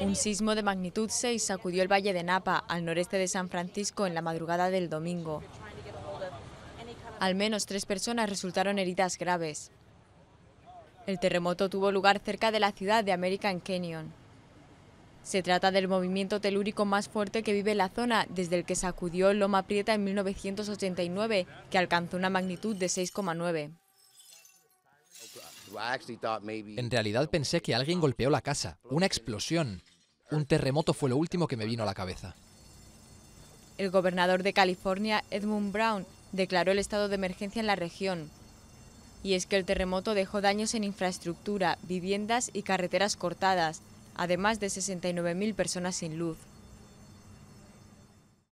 Un sismo de magnitud 6 sacudió el valle de Napa, al noreste de San Francisco, en la madrugada del domingo. Al menos tres personas resultaron heridas graves. El terremoto tuvo lugar cerca de la ciudad de American Canyon. Se trata del movimiento telúrico más fuerte que vive la zona desde el que sacudió Loma Prieta en 1989, que alcanzó una magnitud de 6,9. En realidad pensé que alguien golpeó la casa, una explosión. Un terremoto fue lo último que me vino a la cabeza. El gobernador de California, Edmund Brown, declaró el estado de emergencia en la región. Y es que el terremoto dejó daños en infraestructura, viviendas y carreteras cortadas, además de 69.000 personas sin luz.